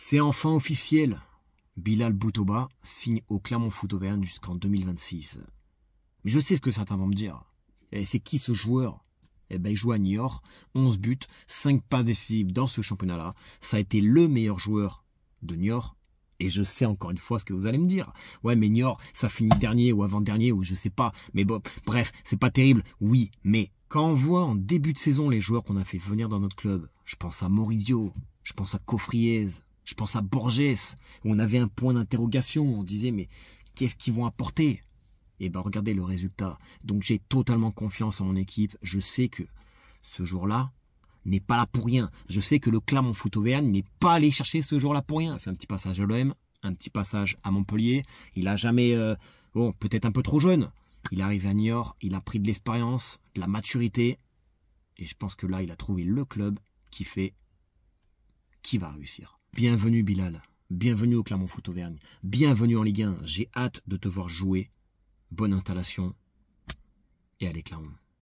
C'est enfin officiel. Bilal Boutoba signe au Clermont-Foot Auvergne jusqu'en 2026. Mais je sais ce que certains vont me dire. Et eh, c'est qui ce joueur Eh ben, il joue à Niort, 11 buts, 5 passes décisives dans ce championnat-là. Ça a été le meilleur joueur de Niort. Et je sais encore une fois ce que vous allez me dire. Ouais, mais Niort, ça finit dernier ou avant-dernier ou je sais pas. Mais bon, bref, c'est pas terrible. Oui, mais quand on voit en début de saison les joueurs qu'on a fait venir dans notre club, je pense à Moridio, je pense à Coffriez, je pense à Borges, où on avait un point d'interrogation, on disait mais qu'est-ce qu'ils vont apporter Et eh ben regardez le résultat. Donc j'ai totalement confiance en mon équipe. Je sais que ce jour-là n'est pas là pour rien. Je sais que le Clermont Foot n'est pas allé chercher ce jour-là pour rien. Il fait un petit passage à l'OM, un petit passage à Montpellier. Il a jamais, euh, bon, peut-être un peu trop jeune. Il arrive à Niort, il a pris de l'expérience, de la maturité, et je pense que là, il a trouvé le club qui fait, qui va réussir. Bienvenue Bilal, bienvenue au Clermont Foot Auvergne, bienvenue en Ligue 1, j'ai hâte de te voir jouer. Bonne installation et allez Clermont.